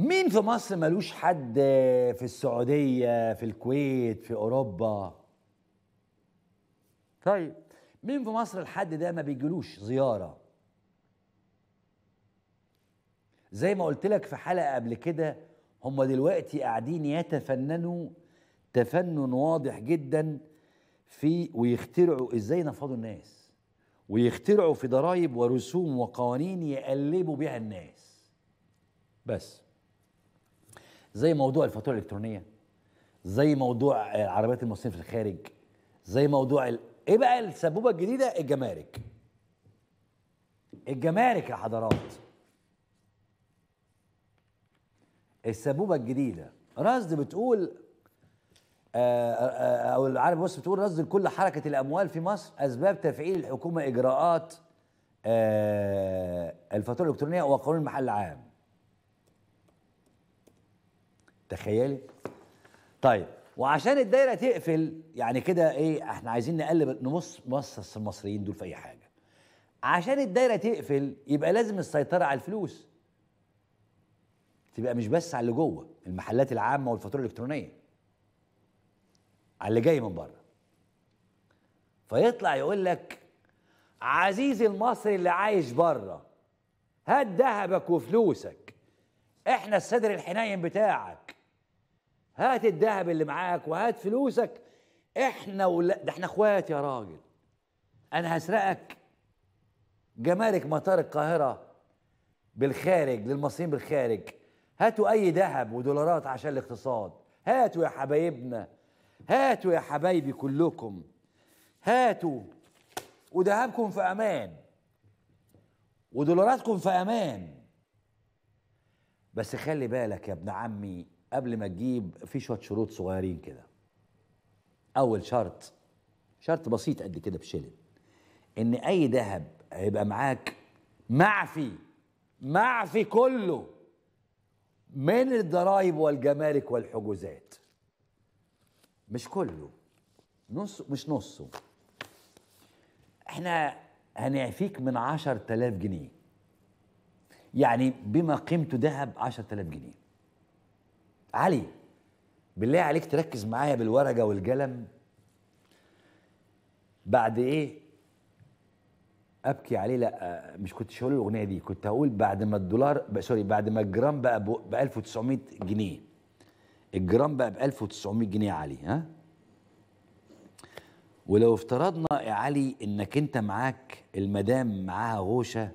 مين في مصر ملوش حد في السعودية في الكويت في أوروبا طيب مين في مصر الحد ده ما بيجيلوش زيارة زي ما قلت لك في حلقة قبل كده هم دلوقتي قاعدين يتفننوا تفنن واضح جدا في ويخترعوا ازاي نفضوا الناس ويخترعوا في ضرائب ورسوم وقوانين يقلبوا بيها الناس بس زي موضوع الفاتوره الالكترونيه زي موضوع آه، عربيات المصريين في الخارج زي موضوع ال... ايه بقى السبوبه الجديده الجمارك الجمارك يا حضرات السبوبه الجديده رصد بتقول آه، آه، او العرب بص بتقول رصد لكل حركه الاموال في مصر اسباب تفعيل الحكومه اجراءات الفاتوره الالكترونيه وقانون المحل العام تخيلي طيب وعشان الدايره تقفل يعني كده ايه احنا عايزين نقلب نمص مص المصريين دول في اي حاجه عشان الدايره تقفل يبقى لازم السيطره على الفلوس تبقى مش بس على اللي جوه المحلات العامه والفاتوره الالكترونيه على اللي جاي من بره فيطلع يقول لك عزيزي المصري اللي عايش بره هات ذهبك وفلوسك احنا الصدر الحنين بتاعك هات الذهب اللي معاك وهات فلوسك احنا ولا ده احنا اخوات يا راجل انا هسرقك جمارك مطار القاهره بالخارج للمصريين بالخارج هاتوا اي ذهب ودولارات عشان الاقتصاد هاتوا يا حبايبنا هاتوا يا حبايبي كلكم هاتوا وذهبكم في امان ودولاراتكم في امان بس خلي بالك يا ابن عمي قبل ما تجيب في شويه شروط صغيرين كده اول شرط شرط بسيط قد كده بشيلن ان اي ذهب هيبقى معاك معفي معفي كله من الضرائب والجمارك والحجوزات مش كله نص مش نصه احنا هنعفيك من عشر تلاف جنيه يعني بما قيمته ذهب عشر تلاف جنيه علي بالله عليك تركز معايا بالورقه والقلم بعد ايه ابكي عليه لا مش كنتش هقول الاغنيه دي كنت هقول بعد ما الدولار سوري بعد ما الجرام بقى ب 1900 جنيه الجرام بقى ب 1900 جنيه علي ها ولو افترضنا يا علي انك انت معاك المدام معاها غوشه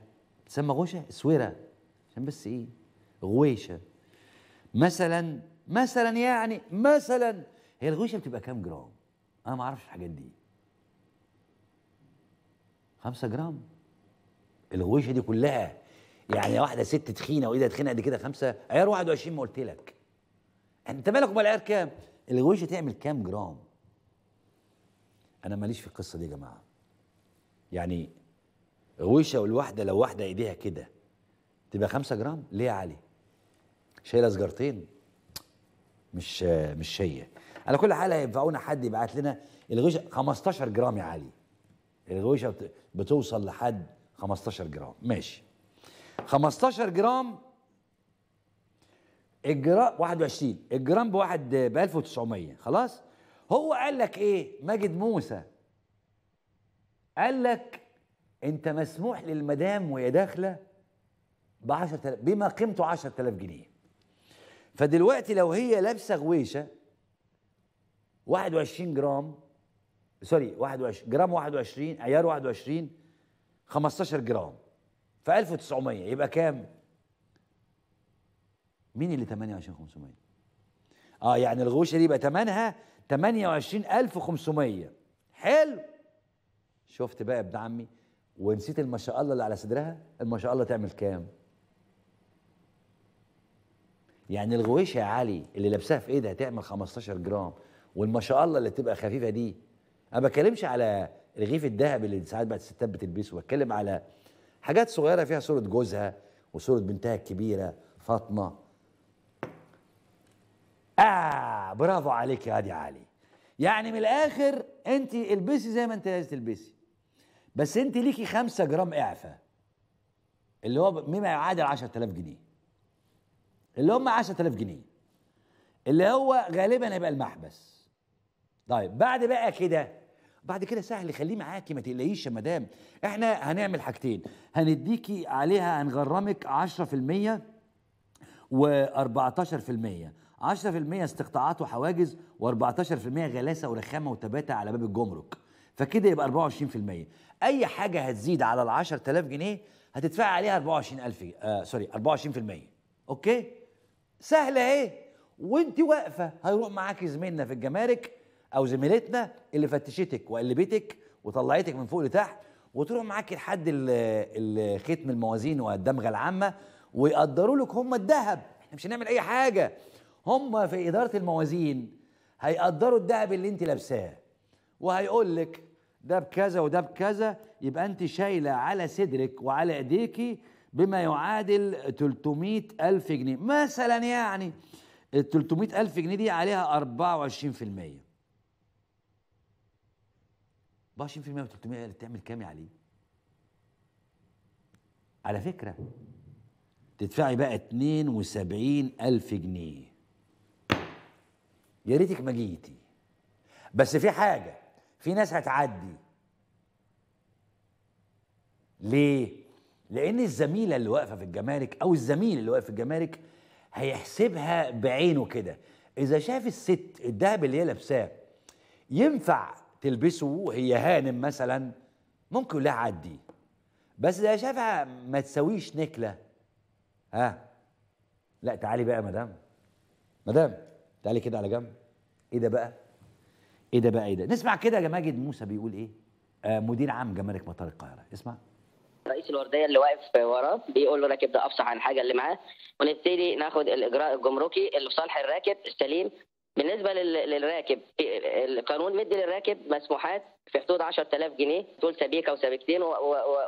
تسمى غوشه سويره عشان بس ايه غويشه مثلا مثلا يعني مثلا هي الغوشه بتبقى كام جرام انا ما اعرفش الحاجات دي 5 جرام الغوشه دي كلها يعني واحده ست تخينه وايدها تخينه قد كده خمسه عيار 21 ما قلت لك انت مالك امال العيار كام الغوشه تعمل كام جرام انا ماليش في القصه دي يا جماعه يعني غوشه والواحده لو واحده ايديها كده تبقى 5 جرام ليه يا علي شايله سجارتين مش مش هي على كل حال هينفعونا حد يبعت لنا الغوشه 15 جرام يا علي الغوشه بتوصل لحد 15 جرام ماشي 15 جرام الجرام 21 الجرام بواحد ب 1900 خلاص هو قال لك ايه ماجد موسى قال لك انت مسموح للمدام وهي داخله ب 10000 بما قيمته 10000 جنيه فدلوقتي لو هي لابسه غويشه 21 جرام سوري 21 جرام 21 عيار 21 15 جرام ف 1900 يبقى كام؟ مين اللي 28 500 اه يعني الغوشه دي يبقى ثمنها 28500 حلو شفت بقى ابن عمي ونسيت ما شاء الله اللي على صدرها ما شاء الله تعمل كام يعني الغويشه يا علي اللي لابساها في ايدها تعمل 15 جرام والما شاء الله اللي تبقى خفيفه دي انا بتكلمش على رغيف الذهب اللي ساعات بقى الستات بتلبسه بتكلم على حاجات صغيره فيها صوره جوزها وصوره بنتها الكبيره فاطمه اه برافو عليك يا هادي علي يعني من الاخر انت البسي زي ما انت عايز تلبسي بس انت ليكي 5 جرام اعفاء اللي هو مما يعادل 10000 جنيه اللي هم 10000 جنيه اللي هو غالبا هيبقى المحبس طيب بعد بقى كده بعد كده سهل خليه معاكي ما تقلقيش يا مدام احنا هنعمل حاجتين هنديكي عليها هنغرمك 10% و14% 10% استقطاعات وحواجز و14% غلاسه ورخامه وتباتة على باب الجمرك فكده يبقى 24% اي حاجه هتزيد على ال 10000 جنيه هتدفع عليها 24000 آه سوري 24% اوكي سهله اهي وانت واقفه هيروح معاكي زميلنا في الجمارك او زميلتنا اللي فتشتك وقلبتك وطلعتك من فوق لتحت وتروح معاكي لحد ختم الموازين والدمغه العامه ويقدروا لك هم الذهب احنا مش هنعمل اي حاجه هم في اداره الموازين هيقدروا الذهب اللي انت لابساه وهيقول لك ده بكذا وده بكذا يبقى انت شايله على صدرك وعلى ايديكي بما يعادل 300 ألف جنيه مثلا يعني ال 300 ألف جنيه دي عليها 24% 24% و 300 ألف تعمل كام عليه؟ علي؟ على فكرة تدفعي بقى 72 ألف جنيه يا ريتك ما جيتي بس في حاجة في ناس هتعدي ليه؟ لان الزميله اللي واقفه في الجمارك او الزميل اللي واقف في الجمارك هيحسبها بعينه كده اذا شاف الست الدهب اللي هي لابساه ينفع تلبسه وهي هانم مثلا ممكن يقول لها عدي بس اذا شافها ما تسويش نكله ها لا تعالي بقى يا مدام مدام تعالي كده على جنب ايه ده بقى ايه ده بقى ايه ده نسمع كده يا ماجد موسى بيقول ايه آه مدير عام جمارك مطار القاهره اسمع رئيس الورديه اللي واقف وراه بيقول له راكب ده افصح عن الحاجه اللي معاه ونبتدي ناخد الاجراء الجمركي اللي صالح الراكب السليم بالنسبه للراكب القانون مدي للراكب مسموحات في حدود 10000 جنيه طول سبيكه وسبيكتين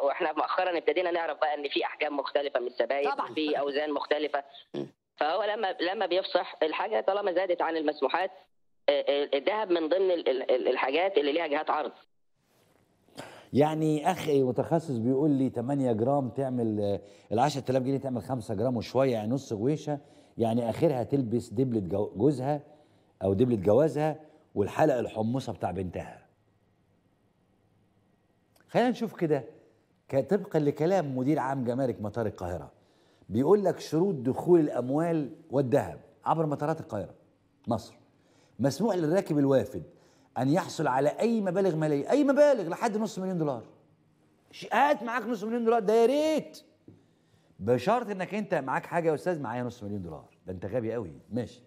واحنا مؤخرا ابتدينا نعرف بقى ان في احجام مختلفه من السبايك في اوزان مختلفه فهو لما لما بيفصح الحاجه طالما زادت عن المسموحات آه، آه، الذهب من ضمن الحاجات اللي ليها جهات عرض يعني اخي متخصص بيقول لي 8 جرام تعمل ال 10000 جنيه تعمل 5 جرام وشويه يعني نص غويشه يعني اخرها تلبس دبله جوزها او دبله جوازها والحلقه الحمصه بتاع بنتها خلينا نشوف كده طبقا لكلام مدير عام جمارك مطار القاهره بيقول لك شروط دخول الاموال والذهب عبر مطارات القاهره مصر مسموح للراكب الوافد ان يحصل على اي مبالغ ماليه اي مبالغ لحد نص مليون دولار هات معاك نص مليون دولار ده يا ريت بشرط انك انت معاك حاجه يا استاذ معايا نص مليون دولار ده انت غبي قوي ماشي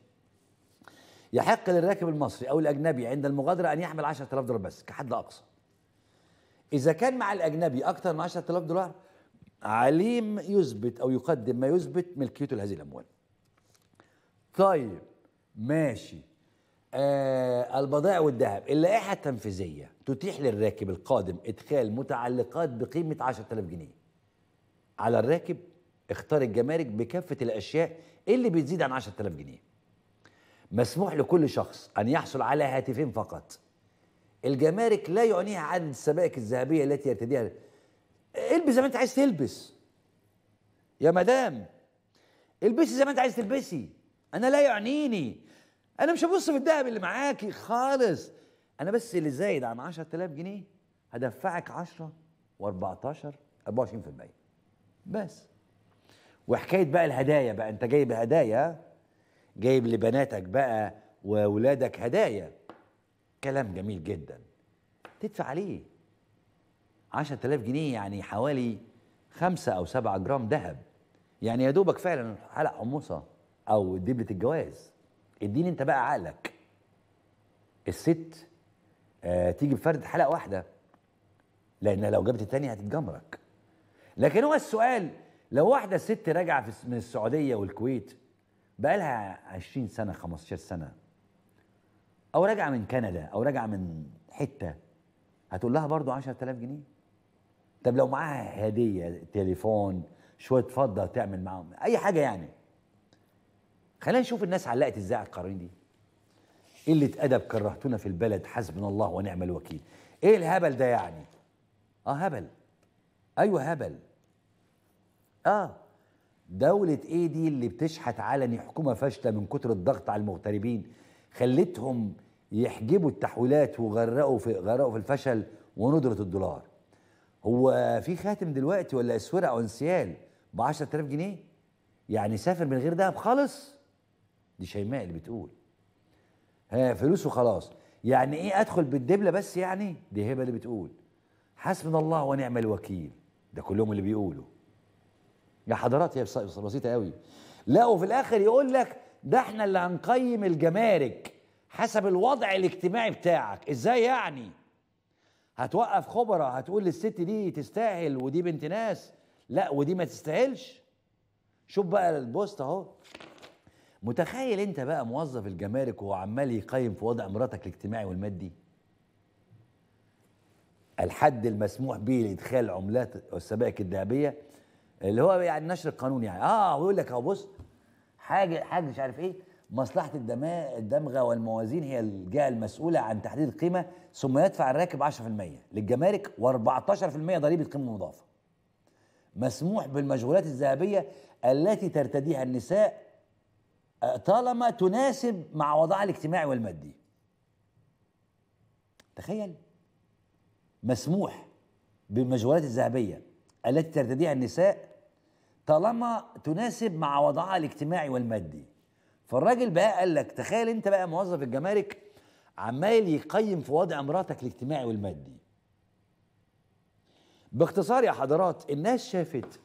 يحق للراكب المصري او الاجنبي عند المغادره ان يحمل 10000 دولار بس كحد اقصى اذا كان مع الاجنبي اكثر من 10000 دولار عليم يثبت او يقدم ما يثبت ملكيته لهذه الاموال طيب ماشي آه، البضائع والذهب اللائحة التنفيذية تتيح للراكب القادم إدخال متعلقات بقيمة 10000 جنيه على الراكب اختار الجمارك بكافة الأشياء اللي بتزيد عن 10000 جنيه مسموح لكل شخص أن يحصل على هاتفين فقط الجمارك لا يعنيها عدد السبائك الذهبية التي يرتديها البس زي ما أنت عايز تلبس يا مدام البسي زي ما أنت عايز تلبسي أنا لا يعنيني انا مش هبص في الذهب اللي معاكي خالص انا بس اللي زايد عن 10000 جنيه هدفعك 10 و14 24% بس وحكايه بقى الهدايا بقى انت جايب هدايا جايب لبناتك بقى واولادك هدايا كلام جميل جدا تدفع عليه 10000 جنيه يعني حوالي 5 او 7 جرام ذهب يعني يا دوبك فعلا حلق حمصه او دبله الجواز اديني انت بقى عقلك الست آه تيجي بفرد حلقه واحده لان لو جابت الثانيه هتتجمرك لكن هو السؤال لو واحده ست راجعه من السعوديه والكويت بقى لها 20 سنه 15 سنه او راجعه من كندا او راجعه من حته هتقول لها برضه 10000 جنيه طب لو معاها هديه تليفون شويه فضه تعمل معاهم اي حاجه يعني خلينا نشوف الناس علقت ازاي على القرارين دي قله إيه ادب كرهتونا في البلد حسبنا الله ونعم الوكيل ايه الهبل ده يعني اه هبل ايوه هبل اه دولة ايه دي اللي بتشحت علني حكومة فاشلة من كتر الضغط على المغتربين خلتهم يحجبوا التحويلات وغرقوا في غرقوا في الفشل وندرة الدولار هو في خاتم دلوقتي ولا اسورة او انسيال ب 10000 جنيه يعني سافر من غير دهب خالص دي شيماء اللي بتقول ها فلوس وخلاص يعني ايه ادخل بالدبله بس يعني دي هبه اللي بتقول حسبنا الله ونعم الوكيل ده كلهم اللي بيقولوا يا حضرات هي بسيطه قوي لا وفي الاخر يقول لك ده احنا اللي هنقيم الجمارك حسب الوضع الاجتماعي بتاعك ازاي يعني هتوقف خبرة هتقول للست دي تستاهل ودي بنت ناس لا ودي ما تستاهلش شوف بقى البوست اهو متخيل انت بقى موظف الجمارك وهو عمال يقيم في وضع مراتك الاجتماعي والمادي الحد المسموح به لادخال عملات السبائك الذهبيه اللي هو يعني نشر القانون يعني اه ويقول لك اهو بص حاجه حاجه مش عارف ايه مصلحه الدمغه والموازين هي الجهه المسؤوله عن تحديد القيمه ثم يدفع الراكب 10% للجمارك و14% ضريبه قيمه مضافه مسموح بالمشغولات الذهبيه التي ترتديها النساء طالما تناسب مع وضعها الاجتماعي والمادي تخيل مسموح بالمجوهرات الذهبية التي ترتديها النساء طالما تناسب مع وضعها الاجتماعي والمادي فالراجل بقى قال لك تخيل انت بقى موظف الجمارك عمال يقيم في وضع مراتك الاجتماعي والمادي باختصار يا حضرات الناس شافت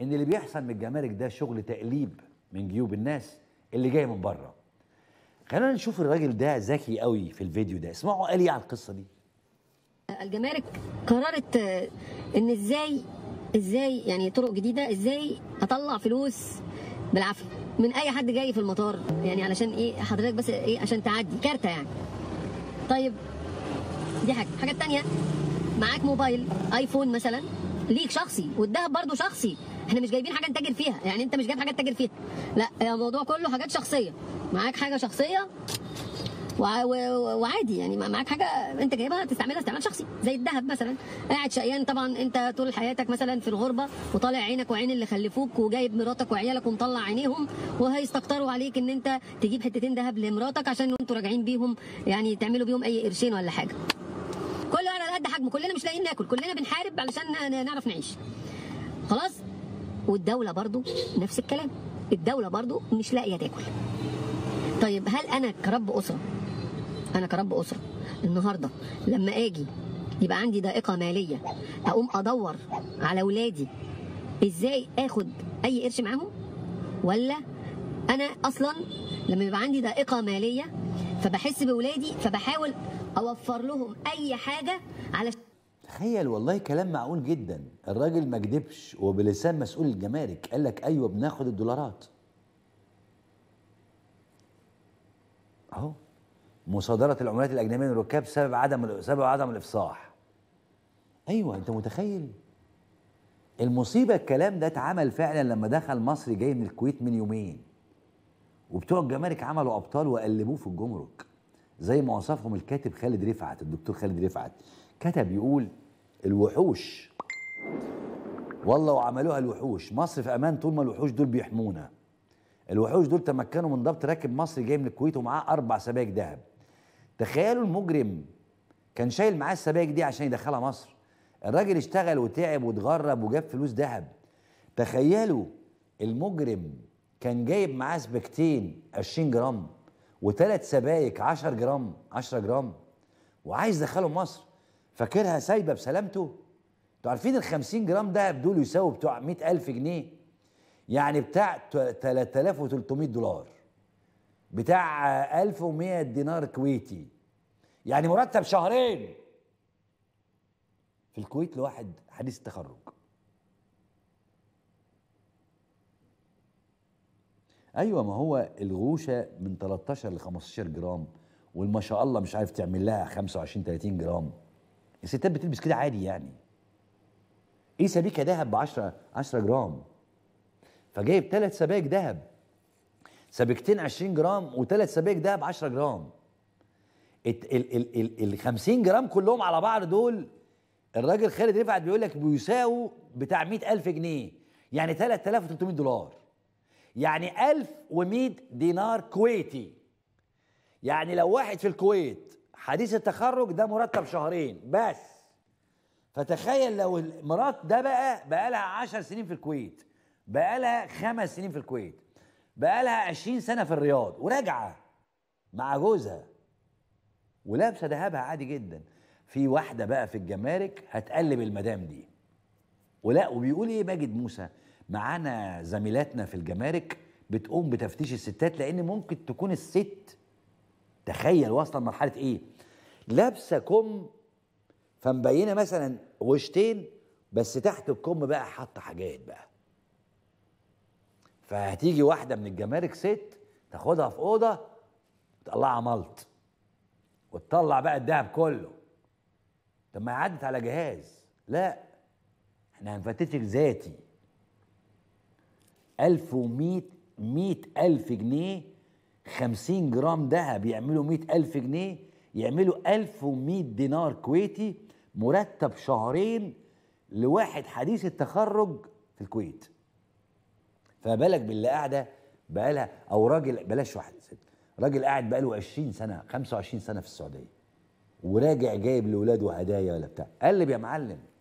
ان اللي بيحصل من الجمارك ده شغل تقليب من جيوب الناس اللي جاي من بره خلينا نشوف الراجل ده ذكي قوي في الفيديو ده اسمعوا قال ايه على القصه دي الجمارك قررت آه، ان ازاي ازاي يعني طرق جديده ازاي اطلع فلوس بالعافيه من اي حد جاي في المطار يعني علشان ايه حضرتك بس ايه عشان تعدي كارته يعني طيب دي حاجه الحاجه الثانيه معاك موبايل ايفون مثلا ليك شخصي والذهب برضه شخصي احنا مش جايبين حاجه نتاجر فيها يعني انت مش جايب حاجه تتاجر فيها لا آه، الموضوع كله حاجات شخصيه معاك حاجه شخصيه وعادي يعني معاك حاجه انت جايبها تستعملها استعمال شخصي زي الذهب مثلا قاعد شقيان طبعا انت طول حياتك مثلا في الغربه وطالع عينك وعين اللي خلفوك وجايب مراتك وعيالك ومطلع عينيهم وهيستكتروا عليك ان انت تجيب حتتين ذهب لمراتك عشان انتوا راجعين بيهم يعني تعملوا بيهم اي قرشين ولا حاجه كله على قد حجمه كلنا مش لاقيين ناكل كلنا بنحارب علشان نعرف نعيش خلاص والدولة برضو نفس الكلام الدولة برضو مش لاقية تاكل طيب هل أنا كرب أسرة أنا كرب أسرة النهاردة لما أجي يبقى عندي ضائقة مالية أقوم أدور على ولادي إزاي آخد أي قرش معاهم ولا أنا أصلا لما يبقى عندي ضائقة مالية فبحس بولادي فبحاول أوفر لهم أي حاجة علشان تخيل والله كلام معقول جدا الراجل ما كدبش وبلسان مسؤول الجمارك قال لك ايوه بناخد الدولارات اهو مصادره العملات الاجنبيه للركاب بسبب عدم سبب عدم الافصاح ايوه انت متخيل المصيبه الكلام ده اتعمل فعلا لما دخل مصري جاي من الكويت من يومين وبتوع الجمارك عملوا ابطال وقلبوه في الجمرك زي ما وصفهم الكاتب خالد رفعت الدكتور خالد رفعت كتب يقول الوحوش والله وعملوها الوحوش مصر في امان طول ما الوحوش دول بيحمونا الوحوش دول تمكنوا من ضبط راكب مصري جاي من الكويت ومعاه اربع سبائك ذهب تخيلوا المجرم كان شايل معاه السبائك دي عشان يدخلها مصر الراجل اشتغل وتعب واتغرب وجاب فلوس ذهب تخيلوا المجرم كان جايب معاه سبكتين 20 جرام وثلاث سبايك 10 جرام 10 جرام وعايز يدخلهم مصر فاكرها سايبه بسلامته انتوا عارفين ال 50 جرام ده دول يساوي بتوع 100000 جنيه يعني بتاع 3300 دولار بتاع 1100 دينار كويتي يعني مرتب شهرين في الكويت لواحد حديث التخرج ايوه ما هو الغوشه من 13 ل 15 جرام والما شاء الله مش عارف تعمل لها 25 30 جرام الستات بتلبس كده عادي يعني ايه سبيكه ذهب ب 10 10 جرام فجايب ثلاث سبايك ذهب سبيكتين 20 جرام وثلاث سبايك ذهب 10 جرام ال ال ال ال ال 50 جرام كلهم على بعض دول الراجل خالد رفعت بيقول لك بيساووا بتاع 100000 جنيه يعني 3300 دولار يعني 1100 دينار كويتي يعني لو واحد في الكويت حديث التخرج ده مرتب شهرين بس فتخيل لو المرات ده بقى بقى لها 10 سنين في الكويت بقى لها خمس سنين في الكويت بقى لها 20 سنه في الرياض وراجعه مع جوزها ولابسه ذهبها عادي جدا في واحده بقى في الجمارك هتقلب المدام دي ولا وبيقول ايه ماجد موسى معانا زميلاتنا في الجمارك بتقوم بتفتيش الستات لان ممكن تكون الست تخيل واصله لمرحله ايه لابسه كم فمبينه مثلا وشتين بس تحت الكم بقى حاطه حاجات بقى فهتيجي واحده من الجمارك ست تاخدها في اوضه تطلعها ملط وتطلع بقى الدهب كله طب ما عدت على جهاز لا احنا هنفتتك ذاتي 1100 100000 جنيه 50 جرام ذهب يعملوا 100000 جنيه يعملوا 1100 دينار كويتي مرتب شهرين لواحد حديث التخرج في الكويت فما بالك باللي قاعده بقالها او راجل بلاش واحد ست راجل قاعد بقاله 20 سنه 25 سنه في السعوديه وراجع جايب لاولاده هدايا ولا بتاع قال لي يا معلم